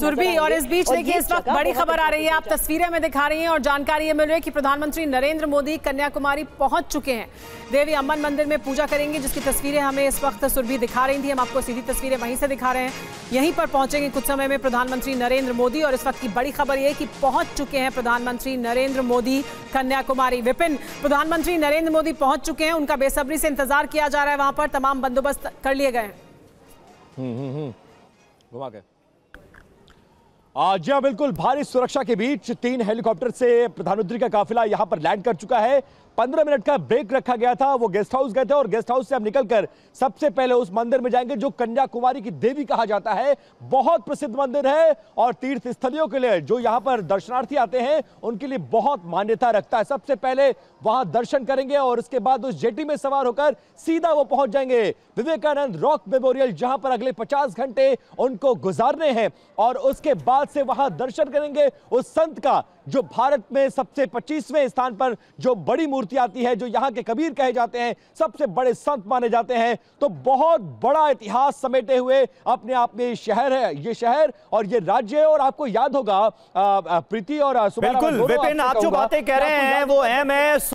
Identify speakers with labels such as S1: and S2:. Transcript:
S1: सुरभि और इस बीच देखिए इस वक्त बड़ी खबर आ रही है आप
S2: तस्वीरें हमें दिखा रही हैं और जानकारी ये मिल रही है कि प्रधानमंत्री नरेंद्र मोदी कन्याकुमारी पहुंच चुके हैं देवी अम्बन मंदिर में पूजा करेंगे जिसकी तस्वीरें हमें इस वक्त सुरभि दिखा रही थी हम आपको सीधी तस्वीरें वहीं से दिखा रहे हैं यहीं पर पहुंचेंगे कुछ समय में प्रधानमंत्री नरेंद्र मोदी और इस वक्त की बड़ी खबर ये कि पहुंच चुके हैं प्रधानमंत्री नरेंद्र मोदी कन्याकुमारी विपिन प्रधानमंत्री नरेंद्र मोदी पहुंच चुके हैं उनका बेसब्री से इंतजार किया जा रहा है वहां पर तमाम बंदोबस्त कर लिए गए हैं
S1: हम्म, हम्म, हम्म। घुमा के
S3: जी हाँ बिल्कुल भारी सुरक्षा के बीच तीन हेलीकॉप्टर से प्रधानमंत्री का काफिला यहां पर लैंड कर चुका है पंद्रह मिनट का ब्रेक रखा गया था वो गेस्ट हाउस गए थे और गेस्ट हाउस से हम निकलकर सबसे पहले उस मंदिर में जाएंगे जो कन्याकुमारी की देवी कहा जाता है बहुत प्रसिद्ध मंदिर है और तीर्थ स्थलियों के लिए जो यहाँ पर दर्शनार्थी आते हैं उनके लिए बहुत मान्यता रखता है सबसे पहले वहां दर्शन करेंगे और उसके बाद उस जेटी में सवार होकर सीधा वो पहुंच जाएंगे विवेकानंद रॉक मेमोरियल जहां पर अगले पचास घंटे उनको गुजारने हैं और उसके बाद से वहां दर्शन करेंगे उस संत का जो भारत में सबसे 25वें स्थान पर जो बड़ी मूर्ति आती है जो यहाँ के कबीर कहे जाते हैं सबसे बड़े संत माने जाते हैं तो बहुत बड़ा इतिहास समेटे हुए अपने आप में शहर है ये शहर और ये राज्य और आपको याद होगा प्रीति और बिल्कुल आप जो बातें कह रहे हैं वो एम है